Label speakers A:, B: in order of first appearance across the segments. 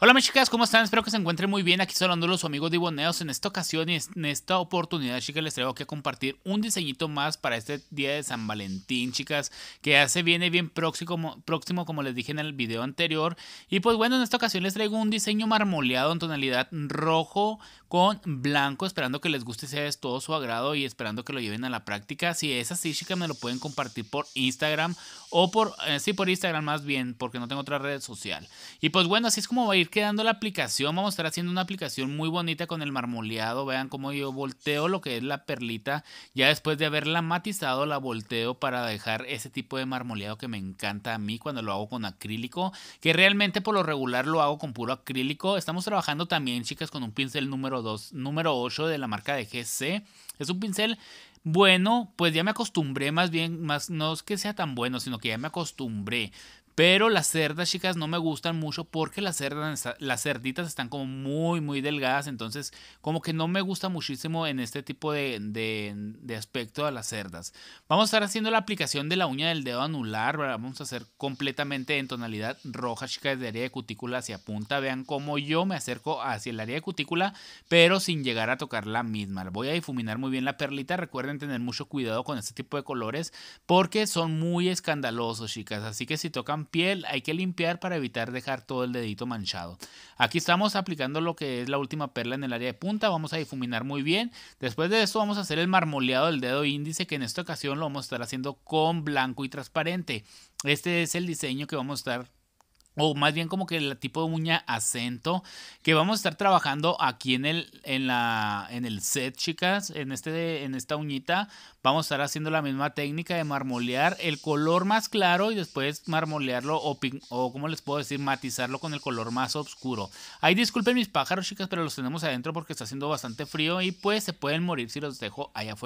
A: Hola mis chicas, ¿cómo están? Espero que se encuentren muy bien. Aquí hablando los amigos de En esta ocasión y en esta oportunidad, chicas, les traigo que compartir un diseñito más para este día de San Valentín, chicas, que ya se viene bien próximo, próximo, como les dije en el video anterior. Y pues bueno, en esta ocasión les traigo un diseño marmoleado en tonalidad rojo con blanco, esperando que les guste, Y sea de todo su agrado y esperando que lo lleven a la práctica. Si es así, chicas, me lo pueden compartir por Instagram o por, eh, sí, por Instagram más bien, porque no tengo otra red social. Y pues bueno, así es como va a ir quedando la aplicación. Vamos a estar haciendo una aplicación muy bonita con el marmoleado. Vean cómo yo volteo lo que es la perlita. Ya después de haberla matizado, la volteo para dejar ese tipo de marmoleado que me encanta a mí cuando lo hago con acrílico. Que realmente por lo regular lo hago con puro acrílico. Estamos trabajando también, chicas, con un pincel número 2, número 8 de la marca de GC. Es un pincel bueno, pues ya me acostumbré más bien, más no es que sea tan bueno, sino que ya me acostumbré. Pero las cerdas, chicas, no me gustan mucho porque las cerdas, las cerditas están como muy, muy delgadas. Entonces, como que no me gusta muchísimo en este tipo de, aspecto a las cerdas. Vamos a estar haciendo la aplicación de la uña del dedo anular. Vamos a hacer completamente en tonalidad roja, chicas, de área de cutícula hacia punta. Vean cómo yo me acerco hacia el área de cutícula, pero sin llegar a tocar la misma. Voy a difuminar muy bien la perlita. Recuerden tener mucho cuidado con este tipo de colores porque son muy escandalosos, chicas. Así que si tocan piel, hay que limpiar para evitar dejar todo el dedito manchado. Aquí estamos aplicando lo que es la última perla en el área de punta, vamos a difuminar muy bien. Después de esto vamos a hacer el marmoleado del dedo índice que en esta ocasión lo vamos a estar haciendo con blanco y transparente. Este es el diseño que vamos a estar o más bien como que el tipo de uña acento que vamos a estar trabajando aquí en el en la en el set chicas en este en esta uñita vamos a estar haciendo la misma técnica de marmolear el color más claro y después marmolearlo o o como les puedo decir matizarlo con el color más oscuro ahí disculpen mis pájaros chicas pero los tenemos adentro porque está haciendo bastante frío y pues se pueden morir si los dejo ahí afuera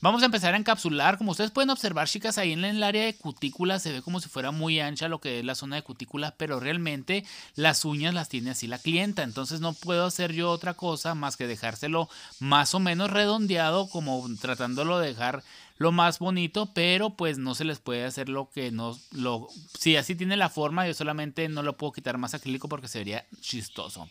A: vamos a empezar a encapsular como ustedes pueden observar chicas ahí en el área de cutícula se ve como si fuera muy ancha lo que es la zona de cutícula pero realmente las uñas las tiene así la clienta, entonces no puedo hacer yo otra cosa más que dejárselo más o menos redondeado, como tratándolo de dejar lo más bonito, pero pues no se les puede hacer lo que no lo si así tiene la forma, yo solamente no lo puedo quitar más acrílico porque sería chistoso.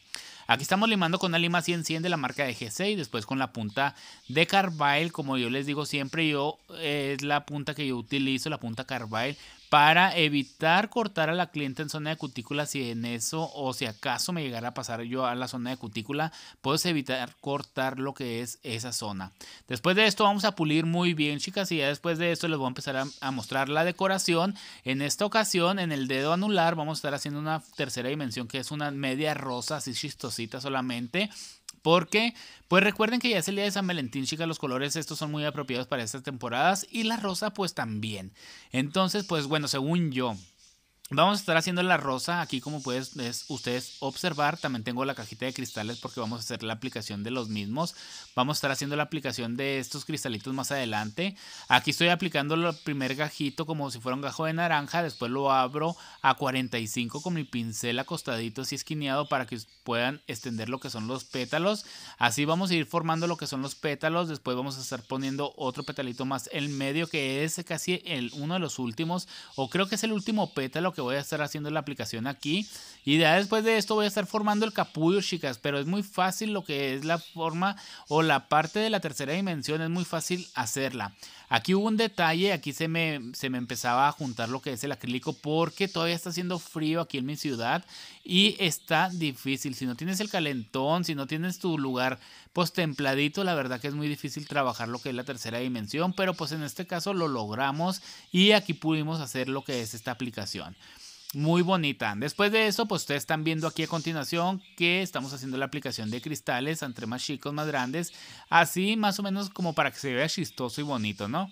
A: Aquí estamos limando con una lima 100 de la marca de GC y después con la punta de Carbile, como yo les digo siempre, yo eh, es la punta que yo utilizo, la punta Carbile, para evitar cortar a la cliente en zona de cutícula si en eso o si acaso me llegara a pasar yo a la zona de cutícula, puedes evitar cortar lo que es esa zona. Después de esto vamos a pulir muy bien chicas y ya después de esto les voy a empezar a, mostrar la decoración. En esta ocasión en el dedo anular vamos a estar haciendo una tercera dimensión que es una media rosa así chistosita solamente. Porque, pues recuerden que ya es el día de San Valentín, chicas, los colores estos son muy apropiados para estas temporadas y la rosa pues también. Entonces, pues bueno, según yo, Vamos a estar haciendo la rosa aquí como puedes ustedes observar. También tengo la cajita de cristales porque vamos a hacer la aplicación de los mismos. Vamos a estar haciendo la aplicación de estos cristalitos más adelante. Aquí estoy aplicando el primer gajito como si fuera un gajo de naranja. Después lo abro a 45 con mi pincel acostadito así esquineado para que puedan extender lo que son los pétalos. Así vamos a ir formando lo que son los pétalos. Después vamos a estar poniendo otro pétalito más en medio que es casi el, uno de los últimos o creo que es el último pétalo que voy a estar haciendo la aplicación aquí. Y ya después de esto voy a estar formando el capullo, chicas. Pero es muy fácil lo que es la forma o la parte de la tercera dimensión. Es muy fácil hacerla. Aquí hubo un detalle, aquí se me, se me empezaba a juntar lo que es el acrílico porque todavía está haciendo frío aquí en mi ciudad y está difícil. Si no tienes el calentón, si no tienes tu lugar pues templadito, la verdad que es muy difícil trabajar lo que es la tercera dimensión, pero pues en este caso lo logramos y aquí pudimos hacer lo que es esta aplicación. Muy bonita. Después de eso, pues ustedes están viendo aquí a continuación que estamos haciendo la aplicación de cristales entre más chicos, más grandes. Así más o menos como para que se vea chistoso y bonito, ¿no?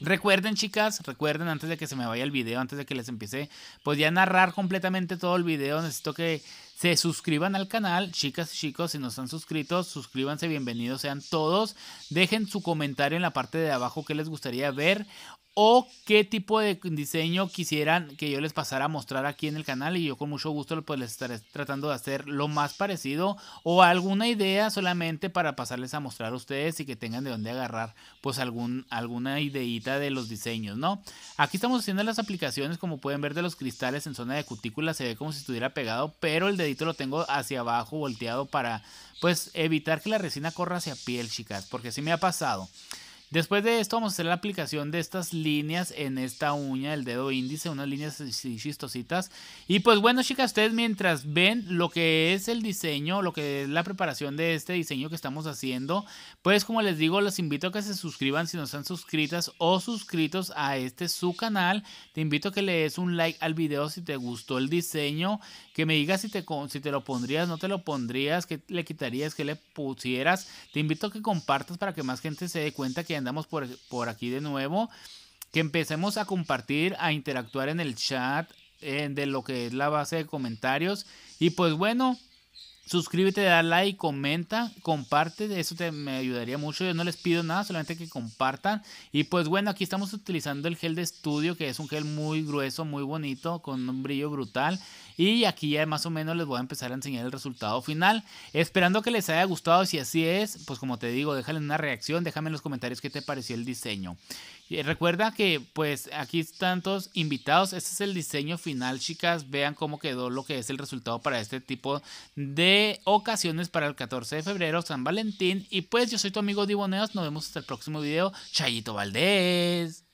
A: Recuerden chicas, recuerden antes de que se me vaya el video, antes de que les empiece pues ya narrar completamente todo el video, necesito que se suscriban al canal, chicas y chicos, si no están suscritos, suscríbanse, bienvenidos sean todos, dejen su comentario en la parte de abajo que les gustaría ver o qué tipo de diseño quisieran que yo les pasara a mostrar aquí en el canal y yo con mucho gusto pues, les estaré tratando de hacer lo más parecido o alguna idea solamente para pasarles a mostrar a ustedes y que tengan de dónde agarrar pues algún, alguna ideita de los diseños, ¿no? Aquí estamos haciendo las aplicaciones como pueden ver de los cristales en zona de cutícula se ve como si estuviera pegado pero el dedito lo tengo hacia abajo volteado para pues evitar que la resina corra hacia piel chicas porque si me ha pasado. Después de esto vamos a hacer la aplicación de estas líneas en esta uña del dedo índice, unas líneas chistositas. Y pues bueno chicas, ustedes mientras ven lo que es el diseño, lo que es la preparación de este diseño que estamos haciendo, pues como les digo, los invito a que se suscriban si no están suscritas o suscritos a este su canal. Te invito a que le des un like al video si te gustó el diseño, que me digas si te, si te lo pondrías, no te lo pondrías, que le quitarías, que le pusieras. Te invito a que compartas para que más gente se dé cuenta que andamos por, por aquí de nuevo, que empecemos a compartir, a interactuar en el chat de lo que es la base de comentarios. Y pues bueno, Suscríbete, da like, comenta, comparte, eso me ayudaría mucho. Yo no les pido nada, solamente que compartan. Y pues bueno, aquí estamos utilizando el gel de estudio, que es un gel muy grueso, muy bonito, con un brillo brutal. Y aquí ya más o menos les voy a empezar a enseñar el resultado final. Esperando que les haya gustado, si así es, pues como te digo, déjale una reacción, déjame en los comentarios qué te pareció el diseño. Recuerda que pues aquí están todos invitados. Este es el diseño final, chicas. Vean cómo quedó lo que es el resultado para este tipo de ocasiones para el 14 de febrero, San Valentín. Y pues yo soy tu amigo Diboneos. Nos vemos hasta el próximo video. Chayito Valdés.